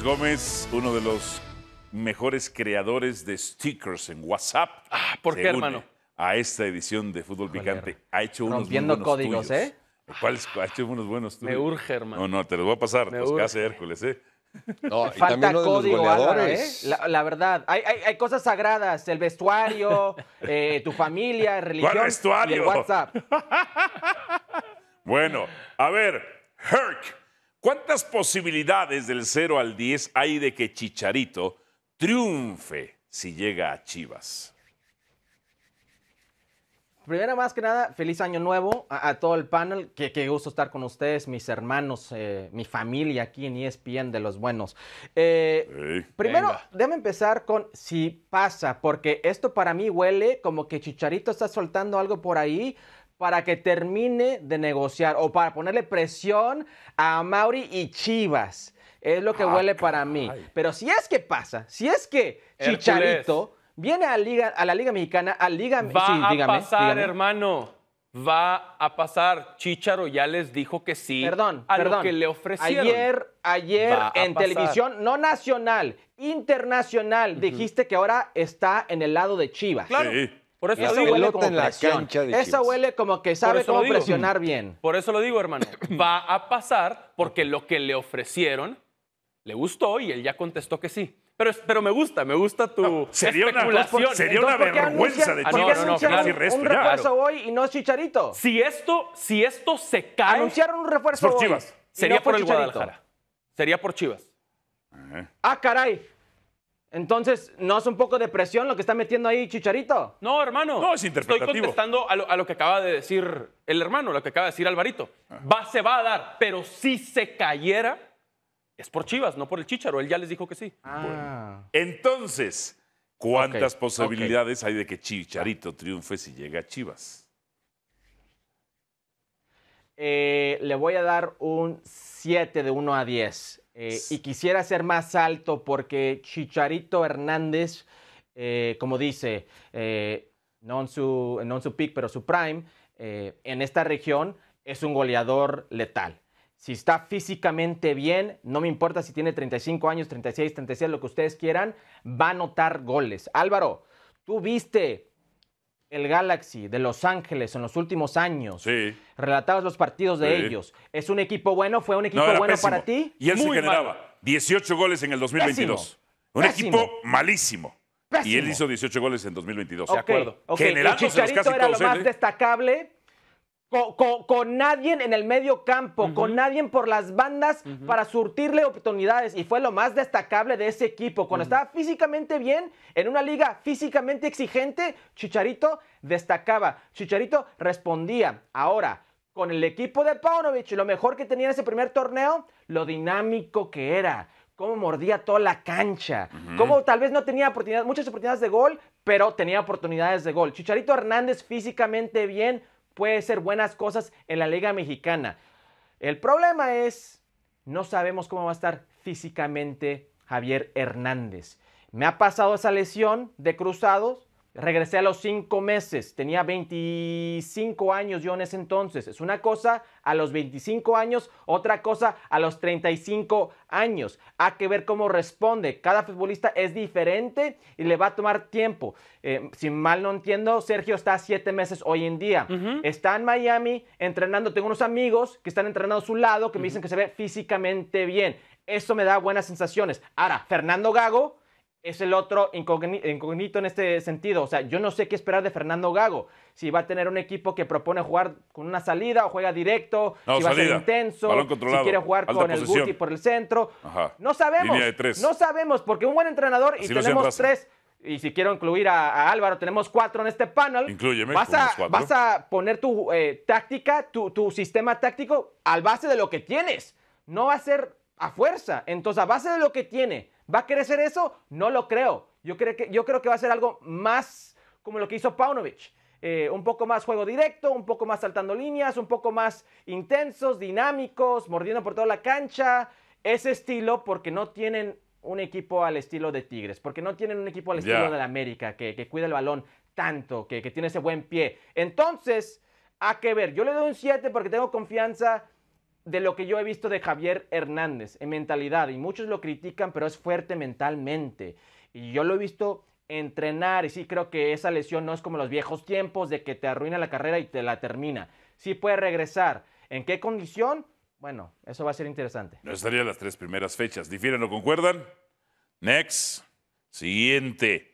Gómez, uno de los mejores creadores de stickers en WhatsApp. Ah, ¿Por qué, hermano? A esta edición de Fútbol Picante. Ha hecho unos Rompiendo buenos códigos, ¿eh? ¿Cuáles? Ha hecho unos buenos tuyos. Me urge, hermano. No, no, te los voy a pasar. los hace Hércules, ¿eh? Falta código, Álvaro, ¿eh? la, verdad, hay, cosas sagradas, el vestuario, eh, tu familia, religión ¿Cuál vestuario? WhatsApp. bueno, a ver, Herc. ¿Cuántas posibilidades del 0 al 10 hay de que Chicharito triunfe si llega a Chivas? Primero, más que nada, feliz año nuevo a, todo el panel. Qué, gusto estar con ustedes, mis hermanos, eh, mi familia aquí en ESPN de los buenos. Eh, primero, venga. empezar con si pasa, porque esto para mí huele como que Chicharito está soltando algo por ahí para que termine de negociar o para ponerle presión a Mauri y Chivas. Es lo que ah, huele para mí. Pero si es que pasa, si es que Chicharito viene a, la Liga Mexicana, a Liga Va a pasar, hermano. Va a pasar. Chicharo ya les dijo que sí. Perdón, a lo que le ofrecieron. Ayer, ayer en televisión, no nacional, internacional, dijiste que ahora está en el lado de Chivas. Claro. Por eso esa digo, huele como en la De esa huele como que sabe cómo presionar bien. Por eso lo digo, hermano. Va a pasar porque lo que le ofrecieron le gustó y él ya contestó que sí. Pero, pero me gusta, me gusta tu no, sería especulación. Una, sería una vergüenza de ah, Chivas. No, no, no, claro. un refuerzo hoy y no es Chicharito. Si esto, si esto se cae... Anunciaron un refuerzo por Chivas. sería por el Guadalajara. Sería por Chivas. Eh. Ah, caray. Entonces, ¿no es un poco de presión lo que está metiendo ahí Chicharito? No, hermano. No, es interpretativo. Estoy contestando a lo, que acaba de decir el hermano, lo que acaba de decir Alvarito. Va, se va a dar, pero si se cayera, es por Chivas, no por el Chicharo. Él ya les dijo que sí. Ah. entonces, ¿cuántas posibilidades hay de que Chicharito triunfe si llega a Chivas? Eh, le voy a dar un 7 de 1 a 10. Eh, y quisiera ser más alto porque Chicharito Hernández, eh, como dice, eh, no, en su, no su pick, pero su prime, en esta región es un goleador letal. Si está físicamente bien, no me importa si tiene 35 años, 36, 36, lo que ustedes quieran, va a anotar goles. Álvaro, tú viste el Galaxy de Los Ángeles en los últimos años. Sí. Relatabas los partidos de ellos. ¿Es un equipo bueno? ¿Fue un equipo bueno para ti? Y él se generaba 18 goles en el 2022. Un equipo malísimo. Y él hizo 18 goles en 2022. De acuerdo. Okay. Generándose era lo más destacable, con, nadie en el medio campo, con nadie por las bandas para surtirle oportunidades. Y fue lo más destacable de ese equipo. Cuando estaba físicamente bien, en una liga físicamente exigente, Chicharito destacaba. Chicharito respondía. Ahora, con el equipo de Paunovic, lo mejor que tenía en ese primer torneo, lo dinámico que era. Cómo mordía toda la cancha. Cómo tal vez no tenía muchas oportunidades de gol, pero tenía oportunidades de gol. Chicharito Hernández físicamente bien, puede ser buenas cosas en la Liga Mexicana. El problema es, no sabemos cómo va a estar físicamente Javier Hernández. Me ha pasado esa lesión de cruzados Regresé a los cinco meses, tenía 25 años yo en ese entonces. Es una cosa a los 25 años, otra cosa a los 35 años. Hay que ver cómo responde. Cada futbolista es diferente y le va a tomar tiempo. Eh, si mal no entiendo, Sergio está siete meses hoy en día. Está en Miami entrenando. Tengo unos amigos que están entrenando a su lado que me dicen que se ve físicamente bien. Eso me da buenas sensaciones. Ahora, Fernando Gago es el otro incógnito en este sentido. O sea, yo no sé qué esperar de Fernando Gago. Si va a tener un equipo que propone jugar con una salida o juega directo, si va a ser intenso, si quiere jugar con el Guti por el centro. No sabemos. No sabemos, porque un buen entrenador y tenemos tres. Y si quiero incluir a, Álvaro, tenemos cuatro en este panel. Vas a, poner tu eh, táctica, tu, tu sistema táctico al base de lo que tienes. No va a ser a fuerza. Entonces, a base de lo que tiene, ¿Va a crecer eso? No lo creo. Yo creo que, yo creo que va a ser algo más como lo que hizo Paunovic. Eh, un poco más juego directo, un poco más saltando líneas, un poco más intensos, dinámicos, mordiendo por toda la cancha. Ese estilo porque no tienen un equipo al estilo de Tigres, porque no tienen un equipo al estilo de la América, que, cuida el balón tanto, que, tiene ese buen pie. Entonces, a qué ver. Yo le doy un 7 porque tengo confianza de lo que yo he visto de Javier Hernández en mentalidad. Y muchos lo critican, pero es fuerte mentalmente. Y yo lo he visto entrenar y sí creo que esa lesión no es como los viejos tiempos de que te arruina la carrera y te la termina. Sí puede regresar. ¿En qué condición? Bueno, eso va a ser interesante. No estarían las tres primeras fechas. ¿Difieren o concuerdan? Next. Siguiente.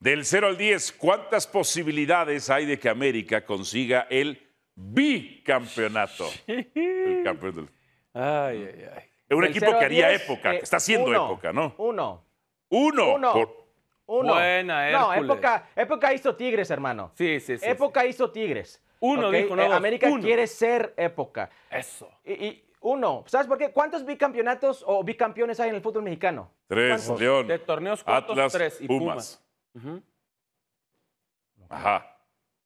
Del 0 al 10, ¿cuántas posibilidades hay de que América consiga el bicampeonato? Es un equipo que haría época, eh, que está siendo época, ¿no? Uno. Uno. Uno. Buena, No, época, hizo Tigres, hermano. Sí, sí, sí. Época hizo Tigres. Uno, dijo, no. Eh, América quiere ser época. Eso. Y, uno. ¿Sabes por qué? ¿Cuántos bicampeonatos o bicampeones hay en el fútbol mexicano? Tres, León. De torneos Atlas, Pumas. Ajá.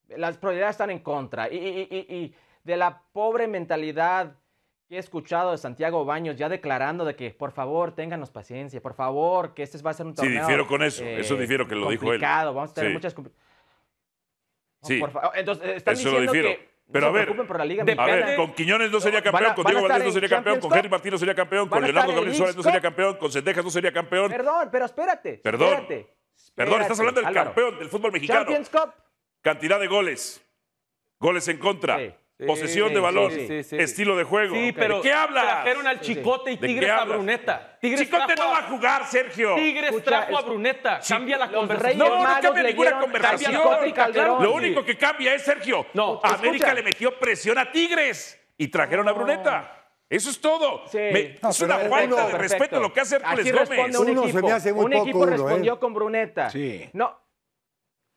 Las probabilidades están en contra. y de la pobre mentalidad he escuchado de Santiago Baños ya declarando de que por favor ténganos paciencia, por favor, que este va a ser un torneo. Sí, difiero con eso, eso eh, difiero que lo dijo él. Vamos a tener muchas. sí. Entonces, eh, eso lo pero a ver, a ver, con Quiñones no sería campeón, con Diego Valdés no sería campeón, con Henry Martínez no sería campeón, con Leonardo Gabriel Suárez no sería campeón, con Cendejas no sería campeón. Perdón, pero espérate. Perdón. Espérate, Perdón, estás hablando del campeón del fútbol mexicano. Champions Cup. Cantidad de goles. Goles en contra. Sí. Posesión de balón, estilo de juego. Sí, pero qué hablas? Trajeron al Chicote y Tigres a Bruneta. Chicote no va a jugar, Sergio. Tigres trajo a Bruneta. Cambia la conversación. No, no cambia ninguna conversación. Lo único que cambia es, Sergio, América le metió presión a Tigres y trajeron a Bruneta. Eso es todo. es una falta de respeto lo que hace Hércules Gómez. Un equipo, respondió ¿eh? con Bruneta. No,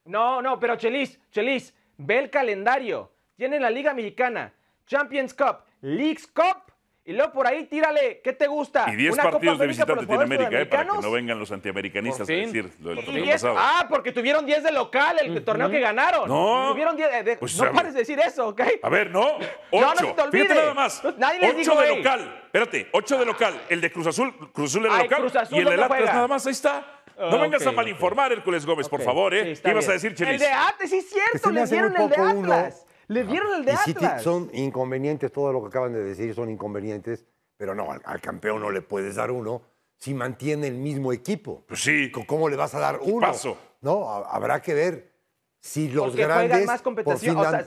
no, no, pero Chelis, Chelis, ve el calendario. Tienen la Liga Mexicana, Champions Cup, Leagues Cup. Y luego por ahí tírale, ¿qué te gusta? Y 10 partidos de visitante tiene América, eh, para que no vengan los antiamericanistas a decir lo del torneo pasado. Ah, porque tuvieron 10 de local el torneo que ganaron. No. Tuvieron 10 eh, pues, no pares de decir eso, ¿ok? A ver, no. 8. no, Fíjate nada más. Pues, no, 8 de local. Espérate, 8 de local. El de Cruz Azul, Cruz Azul era local. y el de Atlas nada más, ahí está. No vengas a malinformar, Hércules Gómez, por favor, ¿eh? ¿Qué ibas a decir, Chelis? El de Atlas, sí es cierto, le dieron el de Atlas. Le ah, dieron el de Atlas. son inconvenientes, todo lo que acaban de decir son inconvenientes, pero no, al, campeón no le puedes dar uno si mantiene el mismo equipo. Pues sí. ¿Cómo le vas a dar uno? Paso. No, habrá que ver si los grandes más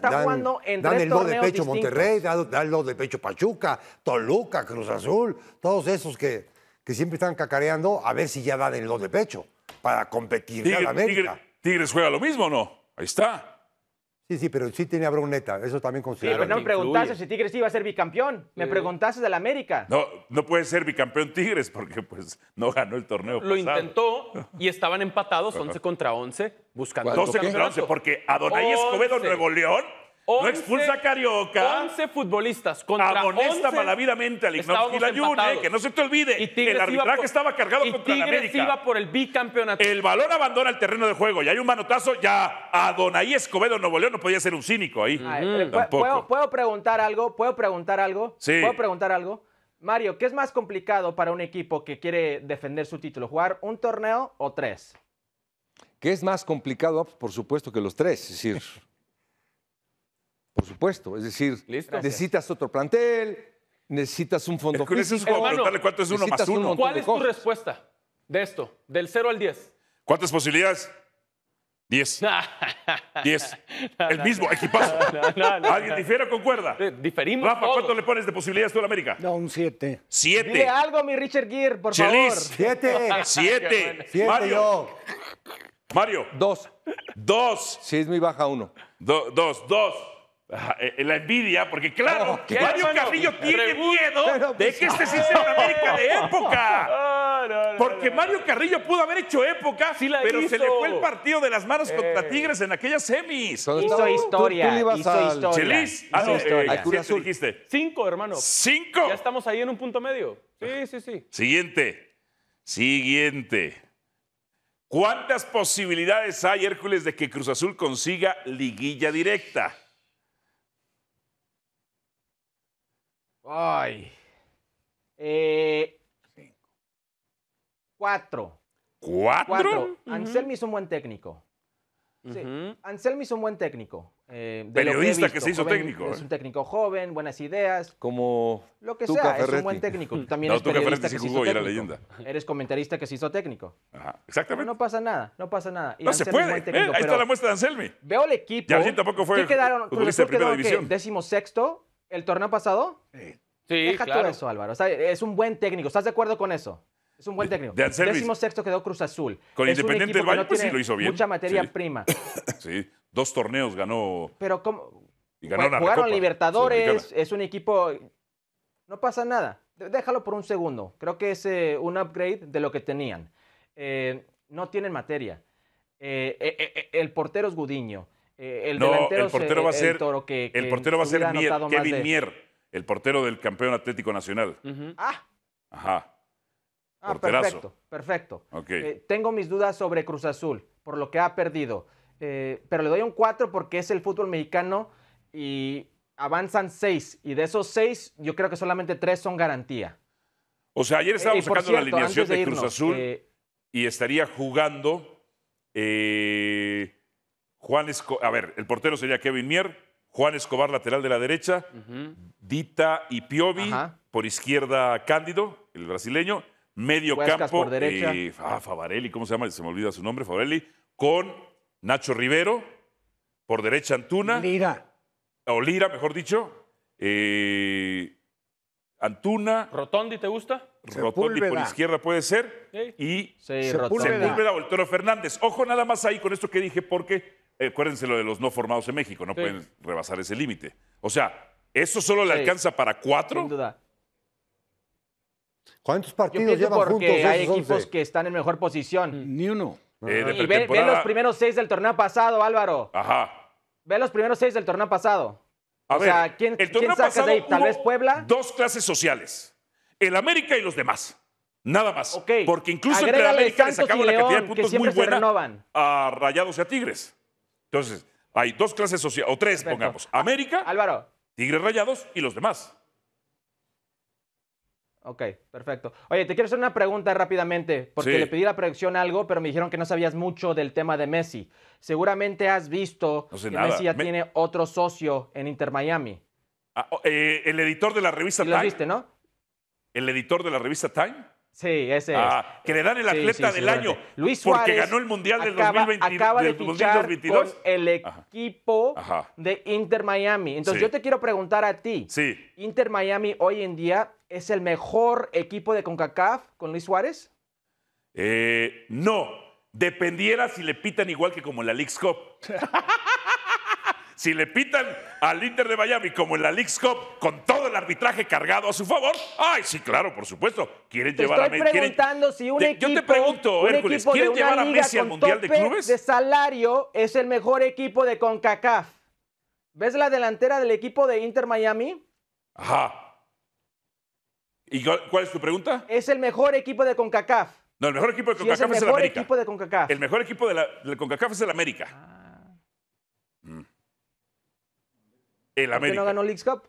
dan, jugando en el dos de pecho Monterrey, dan, el de pecho Pachuca, Toluca, Cruz Azul, todos esos que, que siempre están cacareando, a ver si ya dan el dos de pecho para competir en América. ¿Tigres juega lo mismo no? Ahí está. Sí, sí, pero sí tenía broneta, eso también considero. Sí, pero no me preguntaste si Tigres iba a ser bicampeón, me preguntaste preguntaste del América. No, no puede ser bicampeón Tigres porque pues no ganó el torneo. Lo intentó y estaban empatados 11 contra 11 buscando 12 contra 11 porque Adonai Escobedo Nuevo León no expulsa a Carioca. 11 futbolistas contra Amonesta 11, malavidamente al Ignacio Gilayune, que no se te olvide, el arbitraje estaba cargado contra el América. por el bicampeonato. El balón abandona el terreno de juego y hay un manotazo, ya a Adonai Escobedo no León no podía ser un cínico ahí. ¿puedo, ¿puedo, preguntar algo? ¿Puedo preguntar algo? Sí. ¿Puedo preguntar algo? Mario, ¿qué es más complicado para un equipo que quiere defender su título? ¿Jugar un torneo o tres? ¿Qué es más complicado? Ah, pues, por supuesto que los tres, es decir... Por supuesto, es decir, Listo. necesitas otro plantel, necesitas un fondo es físico. Es hermano, cuánto es uno más uno. Un ¿Cuál es tu respuesta de esto, del 0 al 10? ¿Cuántas posibilidades? 10. 10. No, el no, mismo no, equipazo. ¿Alguien difiere o concuerda? Eh, diferimos. Rafa, todos. ¿cuánto le pones de posibilidades tú a la América? No, un 7. 7. Dile algo, mi Richard Gear, por Chelis. favor. 7. 7. Mario. Mario. 2. 2. Sí, es muy baja 1. 2. 2. Eh, eh, la envidia, porque claro, oh, Mario Carrillo tiene miedo de pues, que este sí sea una América de época. porque Mario Carrillo pudo haber hecho época, pero se le fue el partido de las manos contra eh. Tigres en aquellas semis. Hizo historia, hizo historia. Chelis, hizo ah, historia. dijiste? Cinco, hermano. Cinco. Ya estamos ahí en un punto medio. Sí, sí, sí. Siguiente, siguiente. ¿Cuántas posibilidades hay, Hércules, de que Cruz Azul consiga liguilla directa? Ay. Eh, cuatro. ¿Cuatro? cuatro. Anselmi es un buen técnico. Sí. Anselmi es un buen técnico. Eh, Periodista que, visto, que, se hizo técnico. ¿eh? Es un técnico joven, buenas ideas. Como. Lo que sea, es un buen técnico. Tú también no, eres periodista sí que jugó y la Leyenda. Eres comentarista que se hizo técnico. Ajá, exactamente. No, pasa nada, no pasa nada. Y no Anselmi se puede. Es técnico, ¿Eh? Ahí está la muestra de Anselmi. Veo el equipo. Y tampoco fue. ¿Qué quedaron? ¿qué? ¿Décimo sexto? el torneo pasado? Sí. claro. eso, Álvaro. es un buen técnico. ¿Estás de acuerdo con eso? Es un buen técnico. El Décimo sexto quedó Cruz Azul. Con Independiente del Valle, pues, sí lo hizo bien. Mucha materia prima. Sí, dos torneos ganó. Pero como. Y ganó la Copa, Libertadores, es un equipo. No pasa nada. Déjalo por un segundo. Creo que es eh, un upgrade de lo que tenían. Eh, no tienen materia. Eh, el portero es Gudiño. Eh, el no, el portero eh, va a ser el, que, portero va a ser Kevin Mier, el portero del campeón Atlético Nacional. Ah. Ajá. Ah, perfecto, perfecto. Eh, tengo mis dudas sobre Cruz Azul, por lo que ha perdido. pero le doy un 4 porque es el fútbol mexicano y avanzan 6. Y de esos 6, yo creo que solamente 3 son garantía. O sea, ayer estábamos sacando la alineación de, Cruz Azul y estaría jugando. Eh, Juan Escobar, a ver, el portero sería Kevin Mier, Juan Escobar lateral de la derecha, Dita y Piovi, por izquierda Cándido, el brasileño, medio campo, por derecha. Eh, ah, Favarelli, ¿cómo se llama? Se me olvida su nombre, Favarelli, con Nacho Rivero, por derecha Antuna. Lira. O Lira, mejor dicho. Eh, Antuna. ¿Rotondi te gusta? Rotondi por izquierda puede ser. Y sí, Sepúlveda. o Fernández. Ojo nada más ahí con esto que dije, porque eh, acuérdense lo de los no formados en México, no pueden rebasar ese límite. O sea, ¿eso solo le alcanza para cuatro? Sin duda. ¿Cuántos partidos llevan porque juntos Hay equipos que están en mejor posición. Mm, ni uno. Eh, ah. y ve, los primeros seis del torneo pasado, Álvaro. Ajá. Ve los primeros seis del torneo pasado. A o ver, sea, ¿quién, el de ahí? ¿Tal vez Puebla? Dos clases sociales. El América y los demás. Nada más. Porque incluso el entre América la cantidad de puntos muy buena a Rayados y a Tigres. Entonces, hay dos clases sociales, o tres, pongamos. América, ah, Álvaro. Tigres Rayados y los demás. Ok, perfecto. Oye, te quiero hacer una pregunta rápidamente, porque le pedí la proyección algo, pero me dijeron que no sabías mucho del tema de Messi. Seguramente has visto que Messi ya tiene otro socio en Inter Miami. Ah, oh, eh, el editor de la revista Time. Lo viste, ¿no? El editor de la revista Time Sí, ese ah, Que le dan el atleta del año. Luis Suárez porque ganó el Mundial del 2022 acaba 2022. el equipo de Inter Miami. Entonces yo te quiero preguntar a ti. ¿Inter Miami hoy en día es el mejor equipo de CONCACAF con Luis Suárez? Eh, no. Dependiera si le pitan igual que como la League's Cup. Si le pitan al Inter de Miami como en la League's Cup con todo el arbitraje cargado a su favor, ay, sí, claro, por supuesto. Quieren te llevar a Messi. preguntando si un yo te pregunto, Hércules, ¿quieren llevar a Messi al Mundial de Clubes? De salario es el mejor equipo de CONCACAF. ¿Ves la delantera del equipo de Inter Miami? Ajá. ¿Y cuál es tu pregunta? Es el mejor equipo de CONCACAF. No, el mejor equipo de CONCACAF es, el América. El mejor equipo de CONCACAF. de CONCACAF es el América. Ah. El América. no ganó League Cup?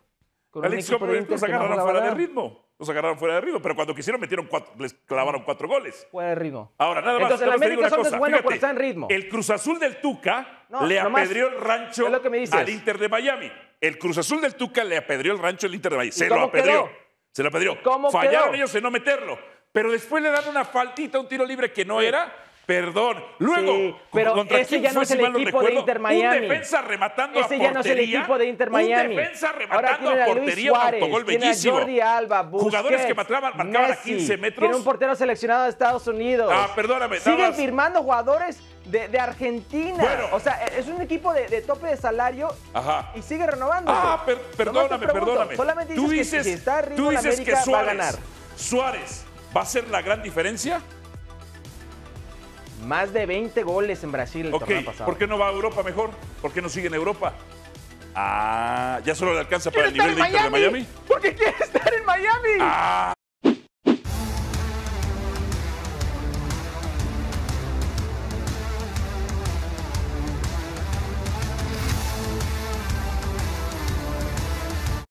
Con la League Cup los agarraron fuera de ritmo. los agarraron fuera de ritmo, pero cuando quisieron metieron cuatro, les clavaron cuatro goles. Fuera de ritmo. Ahora, nada más. Entonces, el América una cosa. Es bueno Fíjate, en ritmo. El Cruz Azul del Tuca le apedrió el rancho al Inter de Miami. El Cruz Azul del Tuca le apedrió el rancho al Inter de Miami. Se lo apedrió. Se lo apedrió. Fallaron ellos en no meterlo. Pero después le dan una faltita, un tiro libre que no era Perdón. Luego, pero ese ya no es el equipo de Inter Miami. Un defensa rematando a portería. ya no es el equipo de Inter Miami. Un defensa rematando a, a portería, Suárez, tiene Jordi Alba, Jugadores que marcaban, marcaban a 15 metros. Tiene un portero seleccionado de Estados Unidos. Ah, perdóname. Siguen firmando jugadores de, Argentina. o sea, es un equipo de, tope de salario y sigue renovando. Ah, perdóname, perdóname. Solamente dices tú dices, que está tú dices que Suárez, va a ganar. Suárez va a ser la gran diferencia. Más de 20 goles en Brasil el pasado. ¿Por qué no va a Europa mejor? ¿Por qué no sigue en Europa? Ah, ya solo le alcanza para el nivel de de Miami. Porque quiere estar en Miami. Ah,